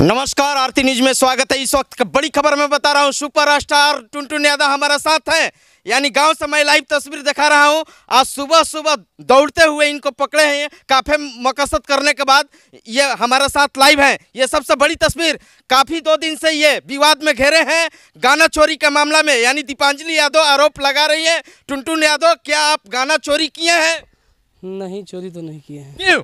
नमस्कार आरती न्यूज में स्वागत है इस वक्त बड़ी खबर मैं बता रहा हूँ सुपर स्टार टुनटुन यादव हमारा साथ है यानी गांव से मैं लाइव तस्वीर दिखा रहा हूं आज सुबह सुबह दौड़ते हुए इनको पकड़े हैं काफे मकसद करने के बाद ये हमारे साथ लाइव हैं ये सबसे बड़ी तस्वीर काफ़ी दो दिन से ये विवाद में घेरे हैं गाना चोरी के मामला में यानी दीपांजलि यादव आरोप लगा रही है टुनटुन यादव क्या आप गाना चोरी किए हैं नहीं चोरी तो नहीं किए हैं क्यों है?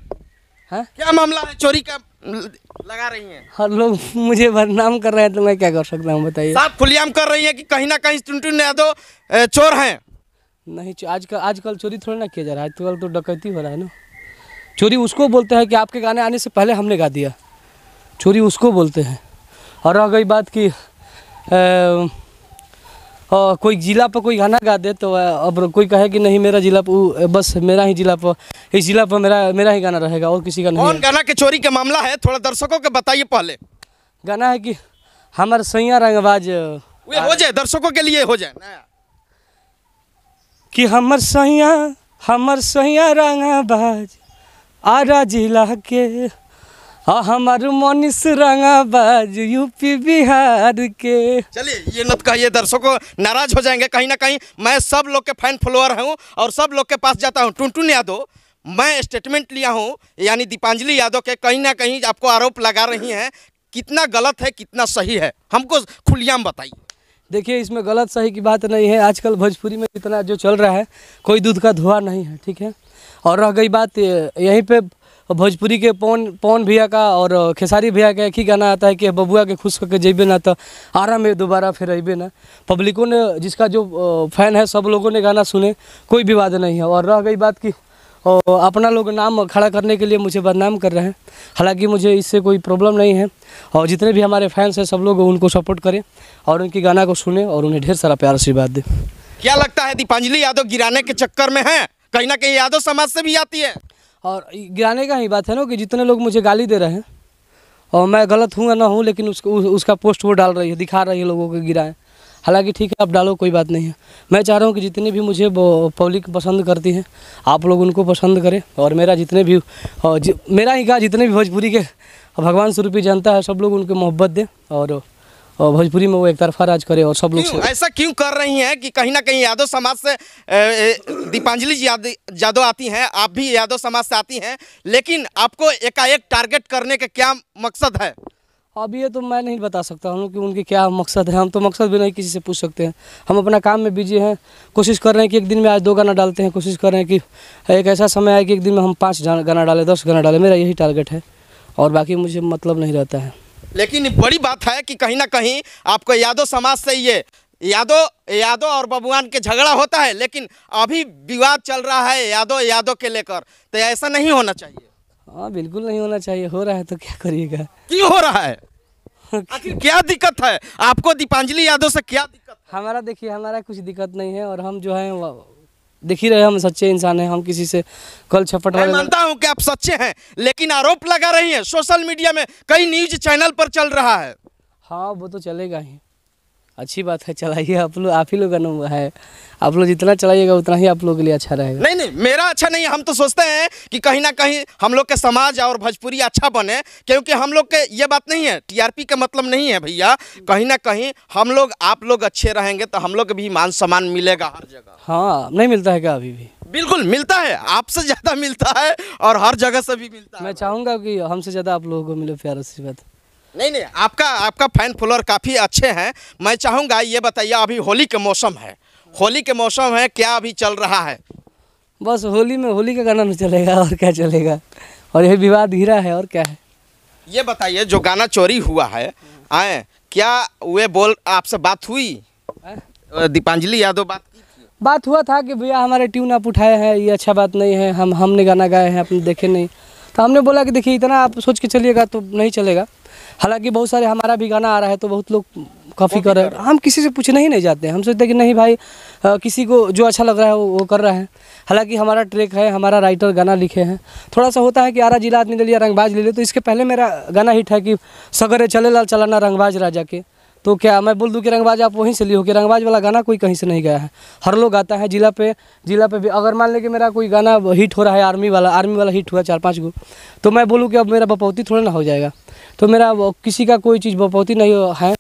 हाँ? क्या मामला है चोरी का लगा रही हैं हर हाँ, लोग मुझे बदनाम कर रहे हैं तो मैं क्या कर सकता हूँ बताइए साफ खुलियाम कर रही हैं कि कहीं ना कहीं टुनटुन यादव चोर हैं नहीं आजकल आजकल चोरी थोड़ी ना किया जा रहा है आजकल तो डकैती हो रहा है ना चोरी उसको बोलते हैं कि आपके गाने आने से पहले हमने गा दिया चोरी उसको बोलते हैं और रह गई बात कि कोई ज़िला पर कोई गाना गा दे तो अब कोई कहे कि नहीं मेरा ज़िला पर बस मेरा ही ज़िला पर इस जिला पर मेरा मेरा ही गाना रहेगा और किसी का नहीं कौन गाना के चोरी का मामला है थोड़ा दर्शकों के बताइए पहले गाना है कि हमारे सैया रंगबाज हो जाए दर्शकों के लिए हो जाए कि हमर सैया हमर सैया रंगाबाज आरा जिला के हमारे हमार मोनिस रंगाबाज यूपी बिहार के चलिए ये मत कहिए दर्शकों नाराज हो जाएंगे कहीं ना कहीं मैं सब लोग के फैन फॉलोअर हूँ और सब लोग के पास जाता हूँ टुनटुन यादव मैं स्टेटमेंट लिया हूँ यानी दीपांजलि यादव के कहीं ना कहीं आपको आरोप लगा रही हैं कितना गलत है कितना सही है हमको खुलियाम बताइए देखिए इसमें गलत सही की बात नहीं है आजकल भोजपुरी में इतना जो चल रहा है कोई दूध का धुआं नहीं है ठीक है और रह गई बात यहीं पे भोजपुरी के पवन पवन भैया का और खेसारी भैया का एक ही गाना आता है कि बबुआ के खुश होकर जेबे ना तो आराम है दोबारा फिर अबे ना पब्लिकों ने जिसका जो फैन है सब लोगों ने गाना सुने कोई विवाद नहीं है और रह गई बात की और अपना लोग नाम खड़ा करने के लिए मुझे बदनाम कर रहे हैं हालांकि मुझे इससे कोई प्रॉब्लम नहीं है और जितने भी हमारे फैंस हैं सब लोग उनको सपोर्ट करें और उनकी गाना को सुने और उन्हें ढेर सारा प्यार आशीर्वाद दें क्या लगता है दीपांजलि यादव गिराने के चक्कर में है कहीं ना कहीं यादव समाज से भी आती है और गिराने का ही बात है ना कि जितने लोग मुझे गाली दे रहे हैं और मैं गलत हूँ या ना हूँ लेकिन उसको उसका पोस्ट वो डाल रही है दिखा रही है लोगों को गिराएं हालांकि ठीक है आप डालो कोई बात नहीं है मैं चाह रहा हूँ कि जितने भी मुझे पब्लिक पसंद करती है आप लोग उनको पसंद करें और मेरा जितने भी जि, मेरा ही कहा जितने भी भोजपुरी के भगवान स्वरूपी जनता है सब लोग उनको मोहब्बत दें और और भोजपुरी में वो एक तरफा राज करे और सब लोग ऐसा क्यों कर रही हैं कि कहीं ना कहीं यादव समाज से दीपांजलि यादव आती हैं आप भी यादव समाज से आती हैं लेकिन आपको एकाएक टारगेट करने का क्या मकसद है हाँ, अब ये तो मैं नहीं बता सकता हम कि उनके क्या मकसद है हम तो मकसद भी नहीं किसी से पूछ सकते हैं हम अपना काम में बिजी हैं कोशिश कर रहे हैं कि एक दिन में आज दो गाना डालते हैं कोशिश कर रहे हैं कि एक ऐसा समय आए कि एक दिन में हम पाँच गाना डालें दस गाना डालें मेरा यही टारगेट है और बाकी मुझे मतलब नहीं रहता है लेकिन बड़ी बात है कि कहीं ना कहीं आपको यादव समाज से ये यादव यादव और बबुआन के झगड़ा होता है लेकिन अभी विवाद चल रहा है यादव यादव के लेकर तो ऐसा नहीं होना चाहिए हाँ बिल्कुल नहीं होना चाहिए हो रहा है तो क्या करिएगा क्यों हो रहा है आखिर क्या दिक्कत है आपको दीपांजलि यादव से क्या दिक्कत हमारा देखिए हमारा कुछ दिक्कत नहीं है और हम जो है देख ही रहे हम सच्चे इंसान हैं हम किसी से कल छपट मैं मानता हूँ कि आप सच्चे हैं लेकिन आरोप लगा रही हैं सोशल मीडिया में कई न्यूज चैनल पर चल रहा है हाँ वो तो चलेगा ही अच्छी बात है चलाइए आप लोग आप ही लोग का है आप लोग जितना चलाइएगा उतना ही आप लोग के लिए अच्छा रहेगा नहीं नहीं मेरा अच्छा नहीं है हम तो सोचते हैं कि कहीं ना कहीं हम लोग के समाज और भोजपुरी अच्छा बने क्योंकि हम लोग के ये बात नहीं है टीआरपी का मतलब नहीं है भैया कहीं ना कहीं हम लोग आप लोग अच्छे रहेंगे तो हम लोग भी मान सम्मान मिलेगा हर जगह हाँ नहीं मिलता है क्या अभी भी बिल्कुल मिलता है आपसे ज़्यादा मिलता है और हर जगह से भी मिलता है मैं चाहूँगा कि हमसे ज़्यादा आप लोगों को मिले प्यार आशीर्वाद नहीं नहीं आपका आपका फैन फॉलोअर काफ़ी अच्छे हैं मैं चाहूँगा ये बताइए अभी होली के मौसम है होली के मौसम है क्या अभी चल रहा है बस होली में होली का गाना नहीं चलेगा और क्या चलेगा और ये विवाद हीरा है और क्या है ये बताइए जो गाना चोरी हुआ है आए क्या वे बोल आपसे बात हुई दीपांजलि यादव बात बात हुआ था कि भैया हमारे ट्यून आप उठाए हैं ये अच्छा बात नहीं है हम हमने गाना गाए हैं आपने देखे नहीं तो हमने बोला कि देखिए इतना आप सोच के चलिएगा तो नहीं चलेगा हालांकि बहुत सारे हमारा भी गाना आ रहा है तो बहुत लोग काफ़ी कर रहे हैं हम किसी से पूछने ही नहीं जाते हम सोचते कि नहीं भाई आ, किसी को जो अच्छा लग रहा है वो, वो कर रहा है हालांकि हमारा ट्रैक है हमारा राइटर गाना लिखे हैं थोड़ा सा होता है कि आरा जिला आदमी ले लिया रंगबाज ले लिया तो इसके पहले मेरा गाना हिट है कि सगरे चले लाल चलाना रंगबाज राजा के तो क्या मैं बोल दूँ कि रंगबाज आप वहीं से लिए हो कि रंगबाज वाला गाना कोई कहीं से नहीं गया है हर लोग आता है जिला पे जिला पे भी अगर मान लें कि मेरा कोई गाना हिट हो रहा है आर्मी वाला आर्मी वाला हिट हुआ चार पाँच गो तो मैं बोलूँ कि अब मेरा बपौती थोड़ा ना हो जाएगा तो मेरा किसी का कोई चीज़ बपौती नहीं है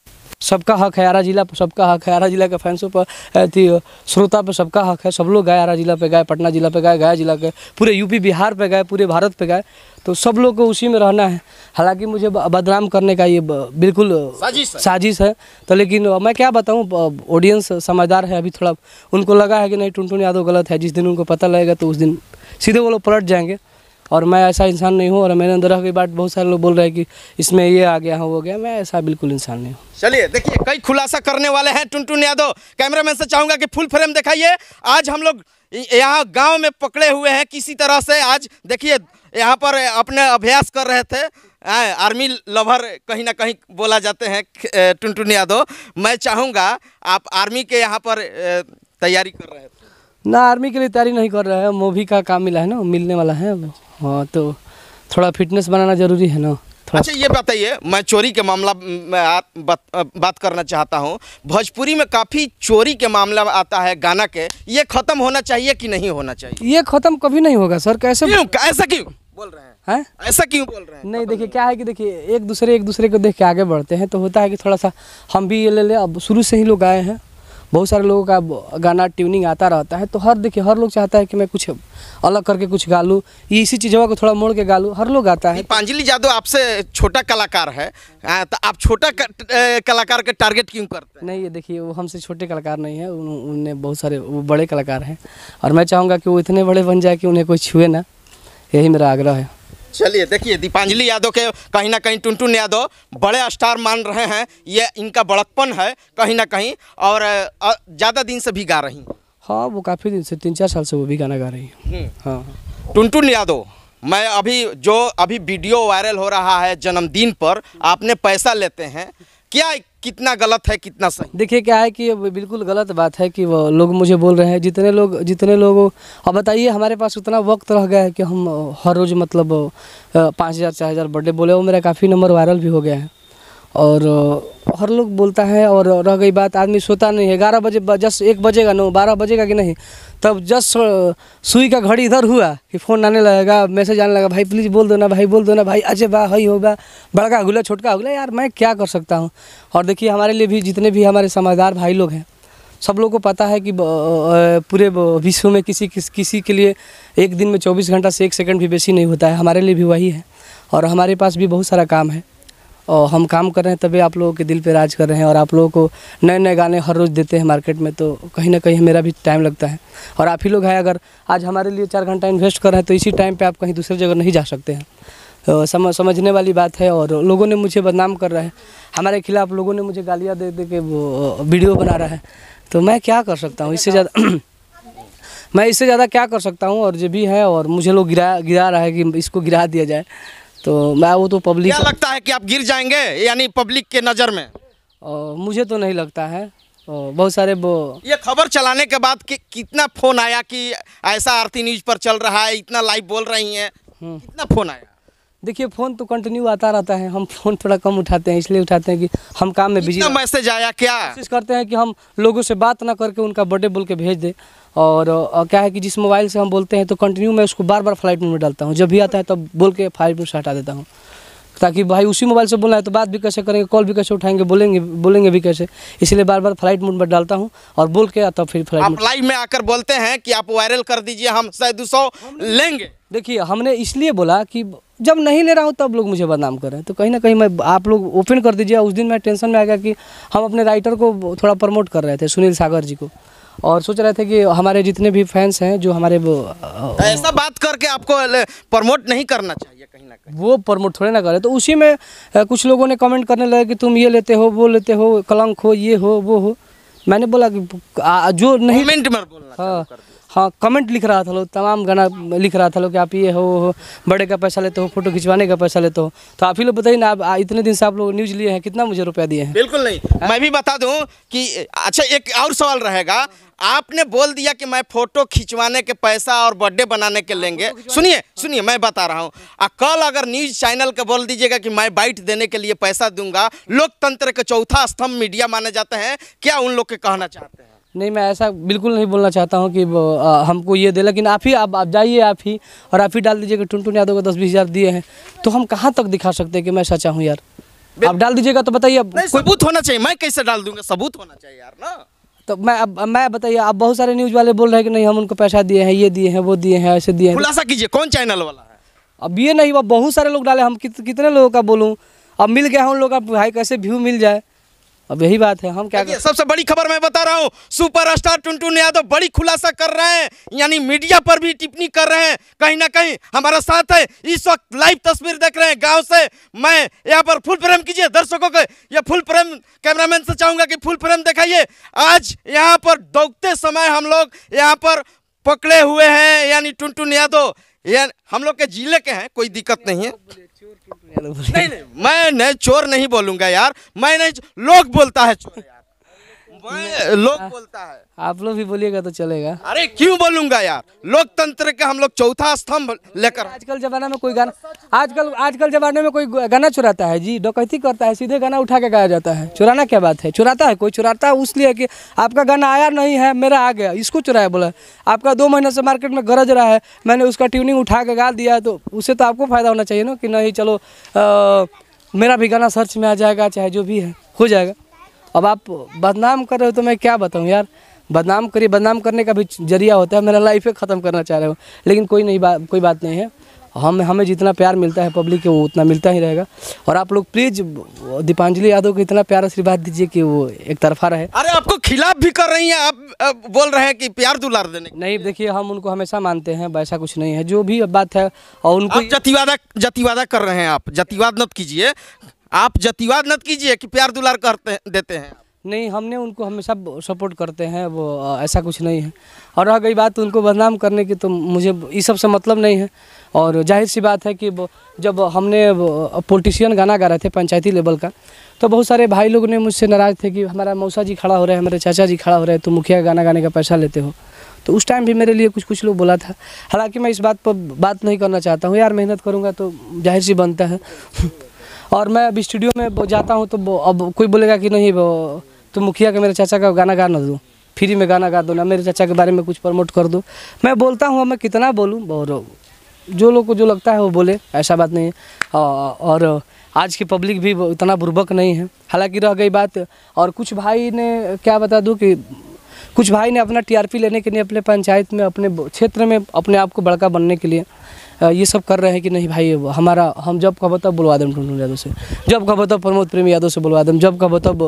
सबका हक है आरा जिला पर सबका हक है आरा जिला के फैंसों पर अथी श्रोता पर सबका हक है सब लोग गए आरा जिला पे गए पटना जिला पे गए गया जिला के पूरे यूपी बिहार पे गए पूरे भारत पे गए तो सब लोग को उसी में रहना है हालांकि मुझे बदनाम करने का ये बिल्कुल साजिश है, है तो लेकिन मैं क्या बताऊँ ऑडियंस समझदार है अभी थोड़ा उनको लगा है कि नहीं टुनटुन यादव गलत है जिस दिन उनको पता लगेगा तो उस दिन सीधे वो लोग पलट जाएंगे और मैं ऐसा इंसान नहीं हूँ और मेरे अंदर की बात बहुत सारे लोग बोल रहे हैं कि इसमें ये आ गया वो गया मैं ऐसा बिल्कुल इंसान नहीं हूँ चलिए देखिए कई खुलासा करने वाले हैं टुनटुन यादव मैन से चाहूँगा कि फुल फ्रेम दिखाइए आज हम लोग यहाँ गाँव में पकड़े हुए हैं किसी तरह से आज देखिए यहाँ पर अपने अभ्यास कर रहे थे आर्मी लवर कहीं ना कहीं बोला जाते हैं टुनटुन यादव मैं चाहूँगा आप आर्मी के यहाँ पर तैयारी कर रहे थे ना आर्मी के लिए तैयारी नहीं कर रहे हैं मूवी का काम मिला है ना मिलने वाला है हाँ तो थोड़ा फिटनेस बनाना जरूरी है ना अच्छा ये बताइए मैं चोरी के मामला में आ, बात, बात करना चाहता हूँ भोजपुरी में काफ़ी चोरी के मामला आता है गाना के ये ख़त्म होना चाहिए कि नहीं होना चाहिए ये ख़त्म कभी नहीं होगा सर कैसे क्यों ऐसा क्यों बोल रहे हैं है? ऐसा क्यों बोल रहे हैं नहीं देखिए क्या है कि देखिए एक दूसरे एक दूसरे को देख के आगे बढ़ते हैं तो होता है कि थोड़ा सा हम भी ये ले ले अब शुरू से ही लोग आए हैं बहुत सारे लोगों का गाना ट्यूनिंग आता रहता है तो हर देखिए हर लोग चाहता है कि मैं कुछ अलग करके कुछ गा लूँ इसी चीज़ों को थोड़ा मोड़ के गा लूँ हर लोग आता है पांजलि यादव आपसे छोटा कलाकार है तो आप छोटा कलाकार का टारगेट क्यों करते हैं नहीं ये देखिए वो हमसे छोटे कलाकार नहीं है उन्हें बहुत सारे वो बड़े कलाकार हैं और मैं चाहूँगा कि वो इतने बड़े बन जाए कि उन्हें कोई छुए ना यही मेरा आग्रह है चलिए देखिए दीपांजलि यादव के कहीं ना कहीं टुनटुन यादव बड़े स्टार मान रहे हैं ये इनका बड़प्पन है कहीं ना कहीं और ज़्यादा दिन से भी गा रही हाँ वो काफ़ी दिन से तीन चार साल से वो भी गाना गा रही है हम्म। हाँ टुनटुन यादव मैं अभी जो अभी वीडियो वायरल हो रहा है जन्मदिन पर आपने पैसा लेते हैं क्या कितना गलत है कितना सही देखिए क्या है कि बिल्कुल गलत बात है कि वो लोग मुझे बोल रहे हैं जितने लोग जितने लोग अब बताइए हमारे पास उतना वक्त रह गया है कि हम हर रोज़ मतलब पाँच हज़ार चार हज़ार बर्थडे बोले वो मेरा काफ़ी नंबर वायरल भी हो गया है और हर लोग बोलता है और रह गई बात आदमी सोता नहीं है ग्यारह बजे जस्ट एक बजेगा नो बारह बजेगा कि नहीं तब जस्ट सुई का घड़ी इधर हुआ कि फ़ोन आने लगेगा मैसेज आने लगा भाई प्लीज़ बोल दो ना भाई बोल दो ना भाई अजय बा हई होगा बड़का हुला छोटका हुला यार मैं क्या कर सकता हूँ और देखिए हमारे लिए भी जितने भी हमारे समझदार भाई लोग हैं सब लोग को पता है कि पूरे विश्व में किसी किस, किसी के लिए एक दिन में चौबीस घंटा से एक सेकेंड भी बेसी नहीं होता है हमारे लिए भी वही है और हमारे पास भी बहुत सारा काम है और हम काम कर रहे हैं तभी आप लोगों के दिल पे राज कर रहे हैं और आप लोगों को नए नए गाने हर रोज़ देते हैं मार्केट में तो कहीं ना कहीं मेरा भी टाइम लगता है और आप ही लोग हैं अगर आज हमारे लिए चार घंटा इन्वेस्ट कर रहे हैं तो इसी टाइम पर आप कहीं दूसरी जगह नहीं जा सकते हैं तो सम, समझने वाली बात है और लोगों ने मुझे बदनाम कर रहे हैं हमारे खिलाफ़ लोगों ने मुझे गालियाँ दे दे के वो वीडियो बना रहा है तो मैं क्या कर सकता हूँ इससे ज़्यादा मैं इससे ज़्यादा क्या कर सकता हूँ और जो भी है और मुझे लोग गिरा गिरा रहा है कि इसको गिरा दिया जाए तो मैं वो तो पब्लिक क्या लगता है कि आप गिर जाएंगे यानी पब्लिक के नज़र में और मुझे तो नहीं लगता है बहुत सारे वो ये खबर चलाने के बाद कि कितना फ़ोन आया कि ऐसा आरती न्यूज़ पर चल रहा है इतना लाइव बोल रही हैं हम्म। कितना फ़ोन आया देखिए फ़ोन तो कंटिन्यू आता रहता है हम फ़ोन थोड़ा कम उठाते हैं इसलिए उठाते हैं कि हम काम में बिजी मैसेज आया क्या कोशिश करते हैं कि हम लोगों से बात ना करके उनका बर्थडे बोल के भेज दें और क्या है कि जिस मोबाइल से हम बोलते हैं तो कंटिन्यू मैं उसको बार बार फ्लाइट मोड में डालता हूँ जब भी आता है तब तो बोल के फ्लाइट मोड से हटा देता हूँ ताकि भाई उसी मोबाइल से बोलना है तो बात भी कैसे करेंगे कॉल भी कैसे उठाएंगे बोलेंगे बोलेंगे भी कैसे इसलिए बार बार फ्लाइट मोड में डालता हूँ और बोल के आता फिर फ्लाइट लाइव में आकर बोलते हैं कि आप वायरल कर दीजिए हम शायद सौ लेंगे देखिए हमने इसलिए बोला कि जब नहीं ले रहा हूँ तब लोग मुझे बदनाम कर रहे हैं तो कहीं ना कहीं मैं आप लोग ओपन कर दीजिए उस दिन मैं टेंशन में आ गया कि हम अपने राइटर को थोड़ा प्रमोट कर रहे थे सुनील सागर जी को और सोच रहे थे कि हमारे जितने भी फैंस हैं जो हमारे वो तो ऐसा बात करके आपको प्रमोट नहीं करना चाहिए कहीं ना कहीं वो प्रमोट थोड़े ना करे तो उसी में कुछ लोगों ने कमेंट करने लगे कि तुम ये लेते हो वो लेते हो कलंक हो ये हो वो हो मैंने बोला कि आ, जो नहीं कमेंट में बोलना हाँ हाँ कमेंट लिख रहा था लोग तमाम गाना लिख रहा था लोग कि आप ये हो बड़े का पैसा लेते हो फोटो खिंचवाने का पैसा लेते हो तो आप ही लोग बताइए ना आप इतने दिन से आप लोग न्यूज़ लिए हैं कितना मुझे रुपया दिए हैं बिल्कुल नहीं है? हाँ? मैं भी बता दूं कि अच्छा एक और सवाल रहेगा आपने बोल दिया कि मैं फोटो खिंचवाने के पैसा और बर्थडे बनाने के हाँ, लेंगे सुनिए हाँ। सुनिए मैं बता रहा हूँ कल अगर न्यूज चैनल का बोल दीजिएगा कि मैं बाइट देने के लिए पैसा दूंगा लोकतंत्र का चौथा स्तंभ मीडिया माने जाते हैं क्या उन लोग के कहना चाहते हैं नहीं मैं ऐसा बिल्कुल नहीं बोलना चाहता हूँ कि आ, हमको ये दे लेकिन आप ही आप आप जाइए आप ही और आप ही डाल दीजिए कि टुनटुन यादव को दस बीस हज़ार दिए हैं तो हम कहाँ तक दिखा सकते हैं कि मैं सचा हूँ यार आप डाल दीजिएगा तो बताइए कोई सबूत होना चाहिए मैं कैसे डाल दूंगा सबूत होना चाहिए यार ना तो मैं अब मैं बताइए आप बहुत सारे न्यूज़ वाले बोल रहे हैं कि नहीं हम उनको पैसा दिए हैं ये दिए हैं वो दिए हैं ऐसे दिए हैं खुलासा कीजिए कौन चैनल वाला है अब ये नहीं बहुत सारे लोग डाले हम कितने लोगों का बोलूँ अब मिल गया उन लोगों का भाई कैसे व्यू मिल जाए अब यही बात है हम क्या सबसे बड़ी खबर मैं बता रहा हूँ सुपरस्टार टुनटुन यादव बड़ी खुलासा कर रहे हैं यानी मीडिया पर भी टिप्पणी कर रहे हैं कहीं ना कहीं हमारा साथ है इस वक्त लाइव तस्वीर देख रहे हैं गांव से मैं यहाँ पर फुल फ्रेम कीजिए दर्शकों को या फुल फ्रेम कैमरामैन से चाहूंगा कि फुल फ्रेम दिखाइए आज यहाँ पर दौड़ते समय हम लोग यहाँ पर पकड़े हुए हैं यानी टुनटुन यादव ये हम लोग के जिले के हैं कोई दिक्कत नहीं है नहीं नहीं मैं नहीं चोर नहीं बोलूँगा यार मैं नहीं लोग बोलता है चोर यार लोग हाँ। बोलता है आप लोग भी बोलिएगा तो चलेगा अरे क्यों बोलूंगा यार लोकतंत्र के हम लोग चौथा स्तंभ लेकर आजकल जमाना में कोई गाना आजकल आजकल जमाने में कोई गाना चुराता है जी डकैती करता है सीधे गाना उठा के गाया जाता है चुराना क्या बात है चुराता है कोई चुराता है उसलिए कि आपका गाना आया नहीं है मेरा आ गया इसको चुराया बोला आपका दो महीने से मार्केट में गरज रहा है मैंने उसका ट्यूनिंग उठा के गा दिया तो उससे तो आपको फायदा होना चाहिए ना कि नहीं चलो मेरा भी गाना सर्च में आ जाएगा चाहे जो भी है हो जाएगा अब आप बदनाम कर रहे हो तो मैं क्या बताऊँ यार बदनाम करिए बदनाम करने का भी जरिया होता है मेरा लाइफ ही ख़त्म करना चाह रहे हो लेकिन कोई नहीं बात कोई बात नहीं है हम हमें जितना प्यार मिलता है पब्लिक वो उतना मिलता ही रहेगा और आप लोग प्लीज दीपांजलि यादव को इतना प्यार आशीर्वाद दीजिए कि वो एक तरफा रहे अरे आपको खिलाफ भी कर रही हैं आप, आप बोल रहे हैं कि प्यार दुलार देने नहीं देखिए हम उनको हमेशा मानते हैं वैसा कुछ नहीं है जो भी बात है और उनको जतिवादा जतिवादा कर रहे हैं आप जतिवाद मत कीजिए आप जतिवाद मत कीजिए कि प्यार दुलार करते देते हैं नहीं हमने उनको हमेशा सपोर्ट करते हैं वो ऐसा कुछ नहीं है और रह गई बात उनको बदनाम करने की तो मुझे इस सब से मतलब नहीं है और जाहिर सी बात है कि जब हमने पोलिटिशियन गाना गा रहे थे पंचायती लेवल का तो बहुत सारे भाई लोग ने मुझसे नाराज़ थे कि हमारा मौसा जी खड़ा हो रहे हैं हमारे चाचा जी खड़ा हो रहे हैं तो मुखिया गाना गाने का पैसा लेते हो तो उस टाइम भी मेरे लिए कुछ कुछ लोग बोला था हालांकि मैं इस बात पर बात नहीं करना चाहता हूँ यार मेहनत करूँगा तो जाहिर सी बनता है और मैं अभी स्टूडियो में जाता हूँ तो अब कोई बोलेगा कि नहीं वो तो मुखिया के मेरे चाचा का गाना गा ना दूँ फ्री में गाना गा दो ना मेरे चाचा के बारे में कुछ प्रमोट कर दो मैं बोलता हूँ मैं कितना बोलूँ और जो लोग को जो लगता है वो बोले ऐसा बात नहीं है और आज की पब्लिक भी इतना बुर्बक नहीं है हालांकि रह गई बात और कुछ भाई ने क्या बता दूँ कि कुछ भाई ने अपना टीआरपी लेने के लिए अपने पंचायत में अपने क्षेत्र में अपने आप को बड़का बनने के लिए ये सब कर रहे हैं कि नहीं भाई हमारा हम जब कहो तब बुलवा दें टुनटुन यादव से जब कहो तब प्रमोद प्रेमी यादव से बुलवा दें जब कहो तब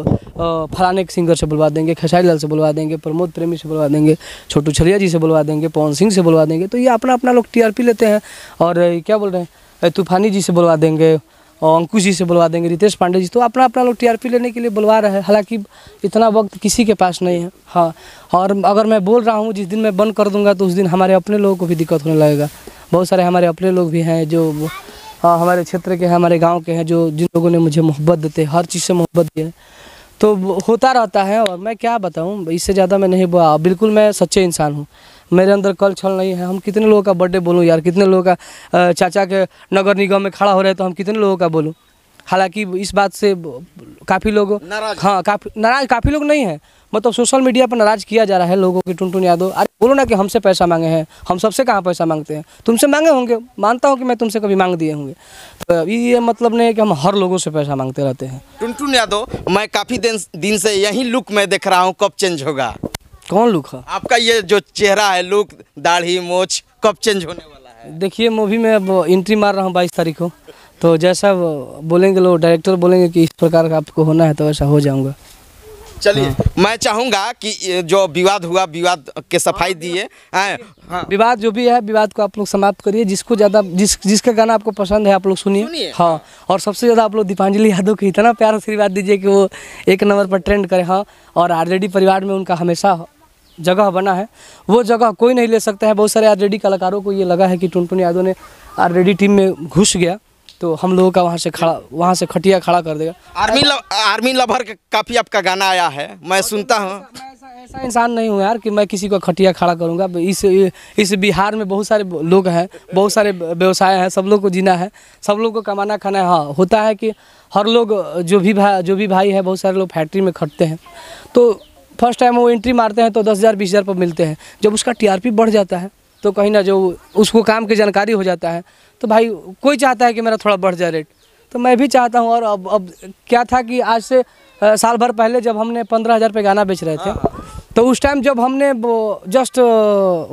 फलाने सिंगर से बुलवा देंगे खेसारी लाल से बुलवा देंगे प्रमोद प्रेमी से बुलवा देंगे छोटू छलिया जी से बुलवा देंगे पवन सिंह से बुलवा देंगे तो ये अपना अपना लोग टी लेते हैं और क्या बोल रहे हैं तूफानी जी से बुलवा देंगे अंकुश जी से बुलवा देंगे रितेश पांडे जी तो अपना अपना लोग टीआरपी लेने के लिए बुलवा रहे हैं हालांकि इतना वक्त किसी के पास नहीं है हाँ और अगर मैं बोल रहा हूँ जिस दिन मैं बंद कर दूंगा तो उस दिन हमारे अपने लोगों को भी दिक्कत होने लगेगा बहुत सारे हमारे अपने लोग भी हैं जो हाँ हमारे क्षेत्र के हैं हमारे गाँव के हैं जो जिन लोगों ने मुझे मोहब्बत देते हैं हर चीज़ से मोहब्बत दी है तो होता रहता है और मैं क्या बताऊँ इससे ज़्यादा मैं नहीं बिल्कुल मैं सच्चे इंसान हूँ मेरे अंदर कल छल नहीं है हम कितने लोगों का बर्थडे बोलूँ यार कितने लोगों का चाचा के नगर निगम में खड़ा हो रहे तो हम कितने लोगों का बोलूँ हालांकि इस बात से काफ़ी लोग हाँ काफ़ी नाराज़ काफ़ी लोग नहीं है मतलब सोशल मीडिया पर नाराज़ किया जा रहा है लोगों की टुनटुन यादव अरे बोलो ना कि हमसे पैसा मांगे हैं हम सबसे कहाँ पैसा मांगते हैं तुमसे मांगे होंगे मानता हूँ कि मैं तुमसे कभी मांग दिए होंगे तो ये मतलब नहीं है कि हम हर लोगों से पैसा मांगते रहते हैं टुनटुन यादव मैं काफ़ी दिन से यही लुक में देख रहा हूँ कब चेंज होगा कौन लुक है आपका ये जो चेहरा है लुक दाढ़ी मोच कब चेंज होने वाला है देखिए मूवी में अब एंट्री मार रहा हूँ बाईस तारीख को तो जैसा बोलेंगे लोग डायरेक्टर बोलेंगे कि इस प्रकार का आपको होना है तो वैसा हो जाऊंगा चलिए हाँ। मैं चाहूंगा कि जो विवाद हुआ विवाद के सफाई हाँ, दिए हाँ। विवाद जो भी है विवाद को आप लोग समाप्त करिए जिसको ज़्यादा जिस जिसका गाना आपको पसंद है आप लोग सुनिए हाँ और सबसे ज़्यादा आप लोग दीपांजलि यादव को इतना प्यार आशीर्वाद दीजिए कि वो एक नंबर पर ट्रेंड करे हाँ और आर परिवार में उनका हमेशा जगह बना है वो जगह कोई नहीं ले सकता है बहुत सारे आलरेडी कलाकारों को ये लगा है कि टुनटुन यादव ने आलरेडी टीम में घुस गया तो हम लोगों का वहाँ से खड़ा वहाँ से खटिया खड़ा कर देगा आर्मी लव, आर्मी लवर का काफ़ी आपका गाना आया है मैं सुनता हूँ ऐसा इंसान नहीं हूँ यार कि मैं किसी को खटिया खड़ा करूँगा इस इस बिहार में बहुत सारे लोग हैं बहुत सारे व्यवसाय हैं सब लोग को जीना है सब लोग को कमाना खाना है हाँ होता है कि हर लोग जो भी भाई जो भी भाई है बहुत सारे लोग फैक्ट्री में खटते हैं तो फर्स्ट टाइम वो एंट्री मारते हैं तो दस हज़ार बीस हज़ार पर मिलते हैं जब उसका टीआरपी बढ़ जाता है तो कहीं ना जो उसको काम की जानकारी हो जाता है तो भाई कोई चाहता है कि मेरा थोड़ा बढ़ जाए रेट तो मैं भी चाहता हूँ और अब अब क्या था कि आज से साल भर पहले जब हमने पंद्रह हज़ार गाना बेच रहे थे हाँ। तो उस टाइम जब हमने जस्ट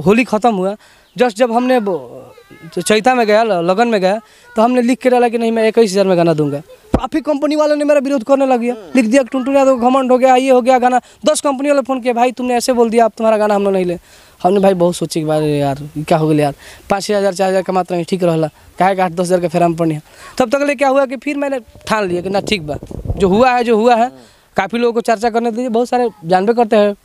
होली ख़त्म हुआ जस्ट जब हमने चैता में गया लगन में गया तो हमने लिख के डाला कि नहीं मैं इक्कीस हज़ार में गाना दूंगा काफ़ी कंपनी वालों ने मेरा विरोध करने लग गया लिख दिया टुनटुन यादव घमंड हो गया ये हो गया गाना दस कंपनी वाले फ़ोन किया भाई तुमने ऐसे बोल दिया आप तुम्हारा गाना हम लोग नहीं ले हमने भाई बहुत सोची कि यार क्या हो गया यार पाँच छः हज़ार चार हज़ार का मात्रा ठीक रहा कहे आठ दस हज़ार का फेराम पड़नी तब तक ले क्या हुआ कि फिर मैंने ठान लिया कि ना ठीक बात जो हुआ है जो हुआ है काफ़ी लोगों को चर्चा करने दीजिए बहुत सारे जानबे करते हैं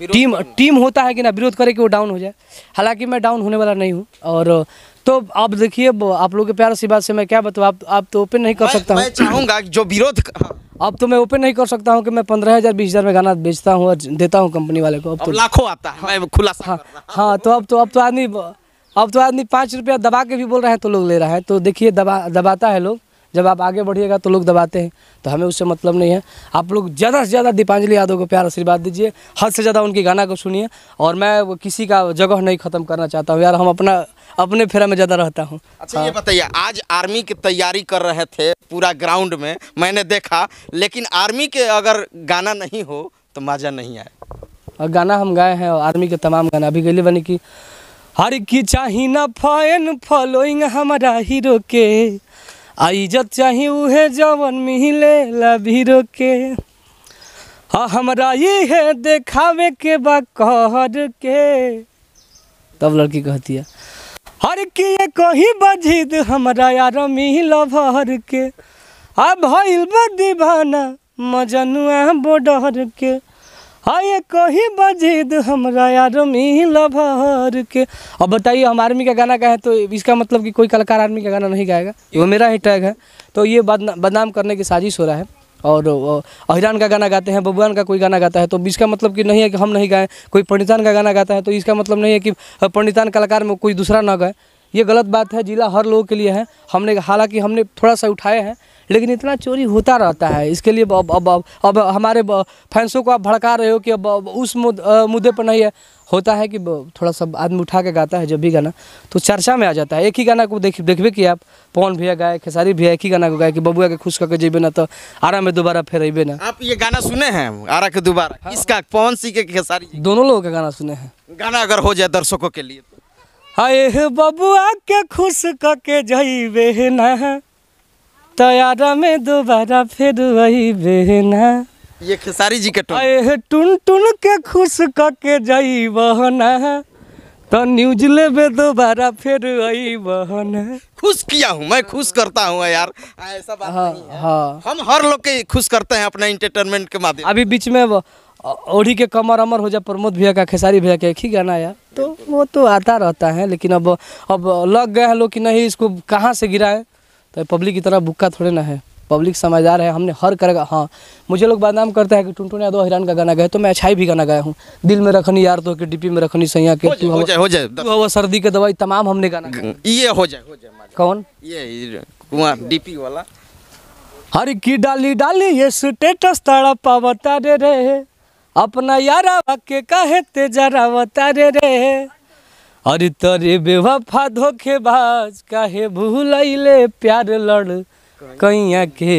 टीम टीम होता है कि ना विरोध करे कि वो डाउन हो जाए हालांकि मैं डाउन होने वाला नहीं हूँ और तो आप देखिए आप लोगों के प्यार से बात से मैं क्या बताऊँ आप आप तो ओपन नहीं कर सकता मैं चाहूँगा जो विरोध अब हाँ। तो मैं ओपन नहीं कर सकता हूँ कि मैं पंद्रह हज़ार बीस हज़ार में गाना बेचता हूँ और देता हूँ कंपनी वाले को अब तो लाखों आता है मैं खुला हाँ हाँ तो अब तो अब तो आदमी अब तो आदमी पाँच रुपया दबा के भी बोल रहे हैं तो लोग ले रहा है तो देखिए दबा दबाता है लोग जब आप आगे बढ़िएगा तो लोग दबाते हैं तो हमें उससे मतलब नहीं है आप लोग ज़्यादा से ज़्यादा दीपांजलि यादव को प्यार आशीर्वाद दीजिए हद से ज़्यादा उनके गाना को सुनिए और मैं किसी का जगह नहीं ख़त्म करना चाहता हूँ यार हम अपना अपने फेरा में ज़्यादा रहता हूँ अच्छा ये बताइए आज आर्मी की तैयारी कर रहे थे पूरा ग्राउंड में मैंने देखा लेकिन आर्मी के अगर गाना नहीं हो तो मज़ा नहीं आए और गाना हम गाए हैं आर्मी के तमाम गाना अभी गली बनी कि हर की चाहिना फैन फॉलोइंग हमारा हीरो के आ इज्जत चाही उहे जवन मिले ला के हाँ हमारा ये है देखावे के बा कहर के तब लड़की कहती है हर किए बजी बजीद हमारा यार मिल भर के आ भइल बा दीवाना मजनुआ बोडर के आए कही बजीद हमरा यार भर के अब बताइए हम आर्मी का गाना गाए तो इसका मतलब कि कोई कलाकार आर्मी का गाना नहीं गाएगा वो मेरा ही टैग है तो ये बदना बदनाम करने की साजिश हो रहा है और अहिरान का गाना गाते हैं बबुआन का कोई गाना गाता है तो इसका मतलब कि नहीं है कि हम नहीं गाएं कोई पंडितान का गाना गाता है तो इसका मतलब नहीं है कि पंडितान कलाकार में कोई दूसरा ना गाए ये गलत बात है ज़िला हर लोगों के लिए है हमने हालांकि हमने थोड़ा सा उठाए हैं लेकिन इतना चोरी होता रहता है इसके लिए अब अब अब, अब हमारे फैंसों को आप भड़का रहे हो कि अब, अब उस मुद, मुद्दे पर नहीं है होता है कि थोड़ा सा आदमी उठा के गाता है जब भी गाना तो चर्चा में आ जाता है एक ही गाना को देख देखबे कि आप पवन भैया गाए खेसारी भैया एक ही गाना को गाए कि बबुआ के खुश करके जेबे ना तो आरा में दोबारा फिर अबे ना आप ये गाना सुने हैं आरा के दोबारा हाँ। इसका पवन सिंह के खेसारी दोनों लोगों का गाना सुने हैं गाना अगर हो जाए दर्शकों के लिए तो। हाय बबुआ के खुश करके जेबे ना तयारा में दोबारा फिर वही बहना ये खेसारी जी के टोन टुन टुन के खुश करके जाई बहना तो न्यूज लेबे दोबारा फिर आई बहना खुश किया हूँ मैं खुश करता हूँ यार ऐसा बात हाँ, नहीं है हाँ। हम हर लोग के खुश करते हैं अपने इंटरटेनमेंट के माध्यम अभी बीच में ओढ़ी के कमर अमर हो जाए प्रमोद भैया का खेसारी भैया का एक ही गाना यार तो वो तो आता रहता है लेकिन अब अब लग गया है लोग कि नहीं इसको कहाँ से गिराए तो पब्लिक की तरह बुक्का थोड़े ना है पब्लिक समझदार है हमने हर कर हाँ मुझे लोग बदनाम करते हैं कि टुन टुन यादव हिरान का गाना गए तो मैं अच्छाई भी गाना गाया हूँ दिल में रखनी यार तो कि डीपी में रखनी सैया के तू हो जाए हो जाए हवा सर्दी के दवाई तमाम हमने गाना हम्म, ये हो जाए हो जाए कौन ये कुमार डीपी वाला हर की डाली डाली ये स्टेटस तड़पा बता रे अपना यारा के कहे ते जरा बता रे अरे तरे बेवफा धोखेबाज काहे भूलैले प्यार लड़ कैया के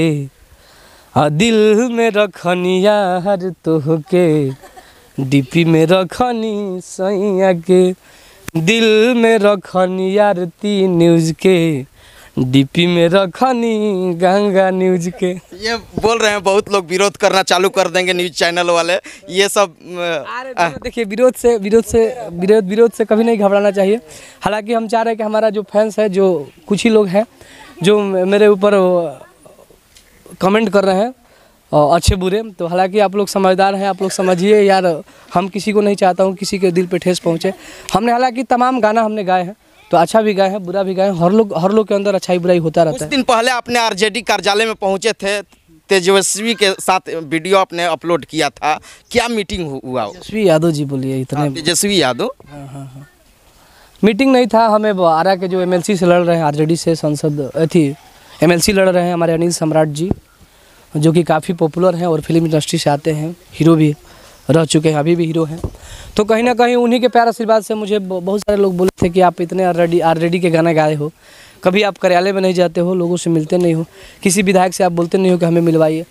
आ दिल में रखनिया हर तोह के डीपी में रखनी सैया के दिल में रखनी यार ती न्यूज के डीपी में रखनी गंगा न्यूज के ये बोल रहे हैं बहुत लोग विरोध करना चालू कर देंगे न्यूज चैनल वाले ये सब देखिए विरोध से विरोध से विरोध विरोध से कभी नहीं घबराना चाहिए हालांकि हम चाह रहे हैं कि हमारा जो फैंस है जो कुछ ही लोग हैं जो मेरे ऊपर कमेंट कर रहे हैं अच्छे बुरे तो हालांकि आप लोग समझदार हैं आप लोग समझिए यार हम किसी को नहीं चाहता हूँ किसी के दिल पर ठेस पहुँचे हमने हालांकि तमाम गाना हमने गाए हैं तो अच्छा भी गए हैं बुरा भी गए हैं हर लोग हर लोग के अंदर अच्छाई बुराई होता रहता है दिन पहले आपने आर कार्यालय में पहुंचे थे तेजस्वी के साथ वीडियो आपने अपलोड किया था क्या मीटिंग हुआ तेजस्वी यादव जी बोलिए इतने हाँ, तेजस्वी यादव हाँ, हाँ, मीटिंग नहीं था हमें आरा के जो एमएलसी से लड़ रहे हैं आरजेडी से सांसद अथी एमएलसी लड़ रहे हैं हमारे अनिल सम्राट जी जो कि काफ़ी पॉपुलर हैं और फिल्म इंडस्ट्री से आते हैं हीरो भी रह चुके हैं अभी भी हीरो हैं तो कहीं ना कहीं उन्हीं के प्यार आशीर्वाद से मुझे बहुत सारे लोग बोले थे कि आप इतने ऑलरेडी ऑलरेडी के गाने गाए हो कभी आप कार्यालय में नहीं जाते हो लोगों से मिलते नहीं हो किसी विधायक से आप बोलते नहीं हो कि हमें मिलवाइए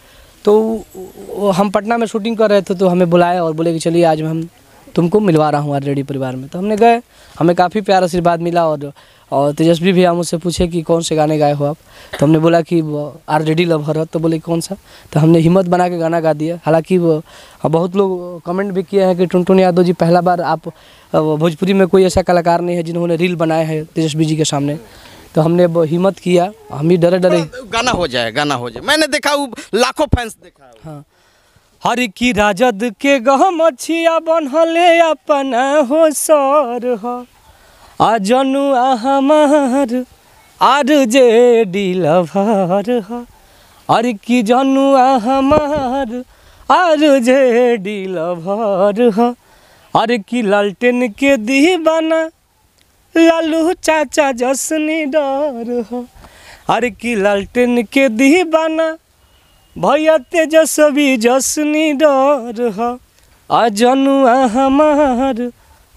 तो हम पटना में शूटिंग कर रहे थे तो हमें बुलाया और बोले कि चलिए आज हम तुमको मिलवा रहा हूँ आर परिवार में तो हमने गए हमें काफ़ी प्यार आशीर्वाद मिला और और तेजस्वी भी मुझसे पूछे कि कौन से गाने गाए हो आप तो हमने बोला कि आर जे लव लवर तो बोले कौन सा तो हमने हिम्मत बना के गाना गा दिया हालांकि हाँ, बहुत लोग कमेंट भी किए हैं कि टुनटुन यादव जी पहला बार आप भोजपुरी में कोई ऐसा कलाकार नहीं है जिन्होंने रील बनाए हैं तेजस्वी जी के सामने तो हमने हिम्मत किया हम भी डरे डरे गाना हो जाए गाना हो जाए मैंने देखा वो लाखों फैंस देखा हाँ हर की राजद के गहम छिया बनहले अपन हो सर हो अजनुआ हमार आर जे भर हर की जनुआ हमार आर जे डिलभार हर कि लालटेन के दी बना लालू चाचा जसनी डर आर की लालटेन के दी बना भैया तेजस्वी जसनी डर अजनुआ हमार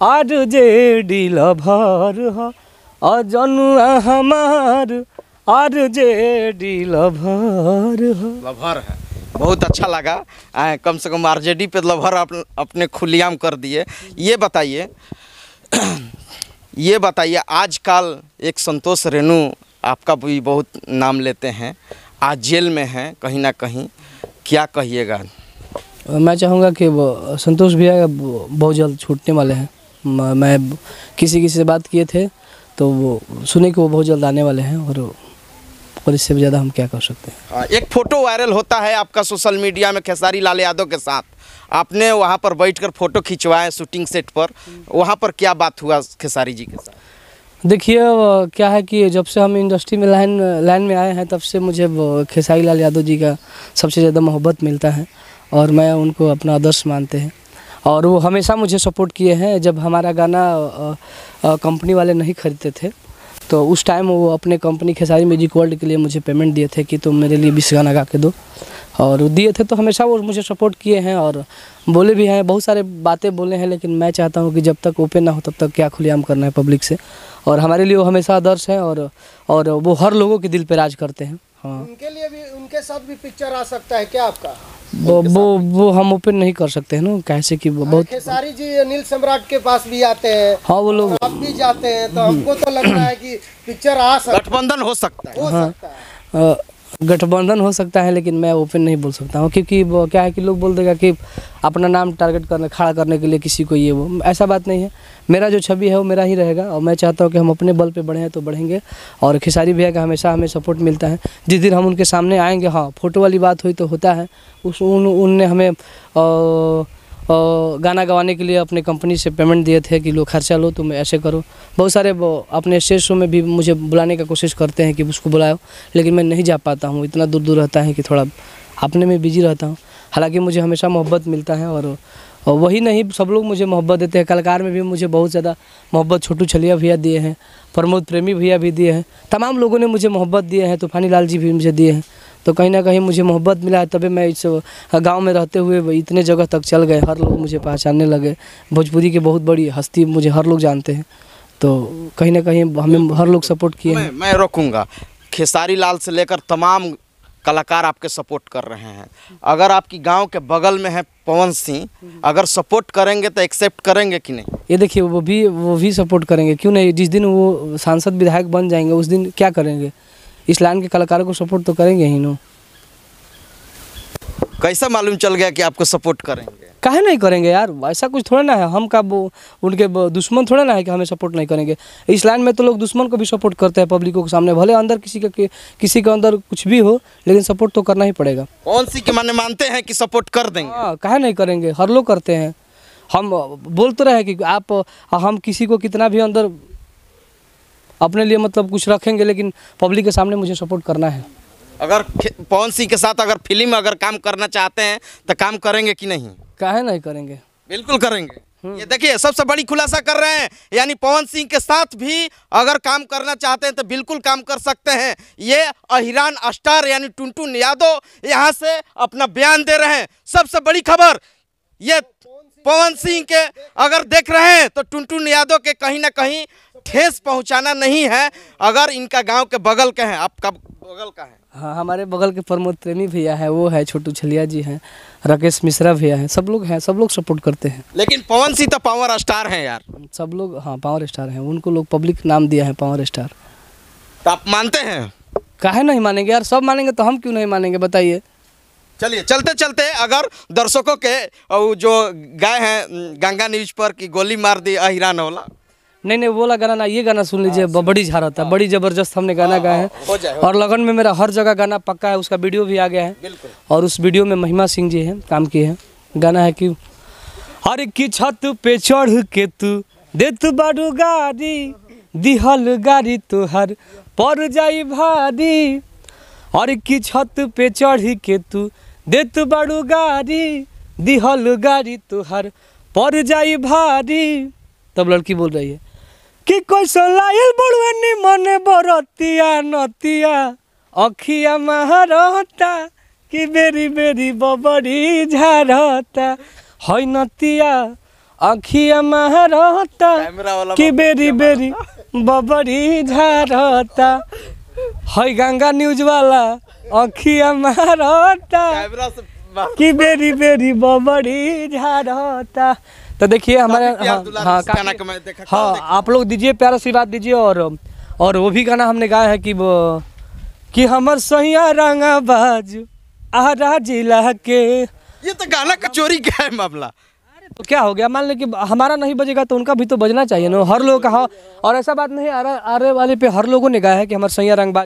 আর जे डील भर অজনুয়া हमार আর जे डील भर लभर है बहुत अच्छा लगा आ, कम से कम आरजेडी पे लभर अपन, अपने खुलियाम कर दिए ये बताइए ये बताइए आजकल एक संतोष रेणु आपका भी बहुत नाम लेते हैं आज जेल में हैं कहीं ना कहीं क्या कहिएगा मैं चाहूँगा कि संतोष भैया बहुत जल्द छूटने वाले हैं मैं किसी किसी से बात किए थे तो वो सुने कि वो बहुत जल्द आने वाले हैं और और इससे ज़्यादा हम क्या कर सकते हैं हाँ, एक फ़ोटो वायरल होता है आपका सोशल मीडिया में खेसारी लाल यादव के साथ आपने वहाँ पर बैठकर फ़ोटो खिंचवाए शूटिंग सेट पर वहाँ पर क्या बात हुआ खेसारी जी के साथ देखिए क्या है कि जब से हम इंडस्ट्री में लाइन लाइन में आए हैं तब से मुझे खेसारी लाल यादव जी का सबसे ज़्यादा मोहब्बत मिलता है और मैं उनको अपना आदर्श मानते हैं और वो हमेशा मुझे सपोर्ट किए हैं जब हमारा गाना कंपनी वाले नहीं खरीदते थे तो उस टाइम वो अपने कंपनी खेसारी म्यूजिक वर्ल्ड के लिए मुझे पेमेंट दिए थे कि तुम मेरे लिए बीस गाना गा के दो और दिए थे तो हमेशा वो मुझे सपोर्ट किए हैं और बोले भी हैं बहुत सारे बातें बोले हैं लेकिन मैं चाहता हूँ कि जब तक ओपन ना हो तब तक क्या खुलेआम करना है पब्लिक से और हमारे लिए वो हमेशा आदर्श हैं और और वो हर लोगों के दिल पर राज करते हैं हाँ उनके लिए भी उनके साथ भी पिक्चर आ सकता है क्या आपका वो वो वो हम ओपन नहीं कर सकते हैं ना कैसे कि हाँ, बहुत सारी जी अनिल सम्राट के पास भी आते हैं हाँ वो लोग आप भी जाते हैं तो हमको तो लग रहा है कि पिक्चर आ सकता गठबंधन हो सकता है हो हाँ। सकता है गठबंधन हो सकता है लेकिन मैं ओपन नहीं बोल सकता हूँ क्योंकि क्या है कि लोग बोल देगा कि अपना नाम टारगेट करने खड़ा करने के लिए किसी को ये वो ऐसा बात नहीं है मेरा जो छवि है वो मेरा ही रहेगा और मैं चाहता हूँ कि हम अपने बल पे बढ़ें तो बढ़ेंगे और खिसारी भैया का हमेशा हमें सपोर्ट मिलता है जिस दिन हम उनके सामने आएंगे हाँ फोटो वाली बात हुई तो होता है उस उन उनने हमें आ, और गाना गवाने के लिए अपने कंपनी से पेमेंट दिए थे कि लो खर्चा लो तुम तो ऐसे करो बहुत सारे अपने स्टेज शो में भी मुझे बुलाने का कोशिश करते हैं कि उसको बुलाओ लेकिन मैं नहीं जा पाता हूँ इतना दूर दूर रहता है कि थोड़ा अपने में बिजी रहता हूँ हालांकि मुझे हमेशा मोहब्बत मिलता है और और वही नहीं सब लोग मुझे मोहब्बत देते हैं कलाकार में भी मुझे बहुत ज़्यादा मोहब्बत छोटू छलिया भैया दिए हैं प्रमोद प्रेमी भैया भी दिए हैं तमाम लोगों ने मुझे मोहब्बत दिए हैं तूफानी तो लाल जी भी मुझे दिए हैं तो कहीं ना कहीं मुझे मोहब्बत मिला है तभी मैं इस गांव में रहते हुए इतने जगह तक चल गए हर लोग मुझे पहचानने लगे भोजपुरी की बहुत बड़ी हस्ती मुझे हर लोग जानते हैं तो कहीं ना कहीं हमें हर लोग सपोर्ट किए मैं, मैं रोकूँगा खेसारी लाल से लेकर तमाम कलाकार आपके सपोर्ट कर रहे हैं अगर आपकी गांव के बगल में है पवन सिंह अगर सपोर्ट करेंगे तो एक्सेप्ट करेंगे कि नहीं ये देखिए वो भी वो भी सपोर्ट करेंगे क्यों नहीं जिस दिन वो सांसद विधायक बन जाएंगे उस दिन क्या करेंगे इस लाइन के कलाकारों को सपोर्ट तो करेंगे ही ना कैसा मालूम चल गया कि आपको सपोर्ट करेंगे काहे नहीं करेंगे यार ऐसा कुछ थोड़ा ना है हम का उनके दुश्मन थोड़ा ना है कि हमें सपोर्ट नहीं करेंगे इस लाइन में तो लोग दुश्मन को भी सपोर्ट करते हैं पब्लिकों के सामने भले अंदर किसी के किसी के अंदर कुछ भी हो लेकिन सपोर्ट तो करना ही पड़ेगा कौन सी के माने मानते हैं कि सपोर्ट कर देंगे हाँ काहे नहीं करेंगे हर लोग करते हैं हम बोलते रहे कि आप हम किसी को कितना भी अंदर अपने लिए मतलब कुछ रखेंगे लेकिन पब्लिक के सामने मुझे सपोर्ट करना है अगर पवन सिंह के साथ अगर फिल्म अगर काम करना चाहते हैं तो काम करेंगे कि नहीं काहे नहीं करेंगे बिल्कुल करेंगे हम्म। ये देखिए सबसे बड़ी खुलासा कर रहे हैं यानी पवन सिंह के साथ भी अगर काम करना चाहते हैं तो बिल्कुल काम कर सकते हैं ये अहिरान अस्टार यानी टुनटुन यादव यहाँ से अपना बयान दे रहे हैं सबसे बड़ी खबर ये पवन सिंह के अगर देख रहे हैं तो टुनटुन यादव के कहीं ना कहीं ठेस पहुंचाना नहीं है अगर इनका गांव के बगल के हैं आपका बगल का है हाँ हमारे बगल के प्रमोद प्रेमी भैया है वो है छोटू छलिया जी हैं राकेश मिश्रा भैया हैं सब लोग हैं सब लोग सपोर्ट करते हैं लेकिन पवन सिंह तो पावर स्टार हैं यार सब लोग हाँ पावर स्टार हैं उनको लोग पब्लिक नाम दिया है पावर स्टार तो आप मानते हैं काहे नहीं मानेंगे यार सब मानेंगे तो हम क्यों नहीं मानेंगे बताइए चलिए चलते चलते अगर दर्शकों के जो गए हैं गंगा न्यूज पर कि गोली मार दी अहिरा नौला नहीं नहीं वो गाना ना ये गाना सुन लीजिए हाँ, बड़ी झारत है हाँ। बड़ी जबरदस्त हमने गाना हाँ, गाया है और लगन में मेरा हर जगह गाना पक्का है उसका वीडियो भी आ गया है और उस वीडियो में महिमा सिंह जी हैं काम किए हैं गाना है कि हर की छत पे चढ़ के तू दे तू बड़ू गाड़ी दिहल गारी तुहर तो पर जाई भारी हर की छत पे चढ़ के तू दे तू बड़ू गाड़ी दिहल गारी तुहर तो पर जाई भारी तब लड़की बोल रही है कि कैसो लायल बड़वानी मने बरतिया नतिया अखिया महारहता कि बेरी बेरी बबरी झारता है नतिया अखिया महारहता कि बेरी बेरी बबरी झारता है गंगा न्यूज वाला अखिया महारहता कि बेरी बेरी बबरी झारता तो देखिए हमारे हाँ हाँ हाँ आप लोग दीजिए प्यारा आशीर्वाद दीजिए और और वो भी गाना हमने गाया है कि वो कि हमर सैया रंगा आ रहा जिला के ये तो गाना का चोरी क्या है मामला तो क्या हो गया मान लें कि हमारा नहीं बजेगा तो उनका भी तो बजना चाहिए ना हर लोग का हाँ, और ऐसा बात नहीं आ रहा रहे वाले पे हर लोगों ने गाया है कि हमारे सैया रंग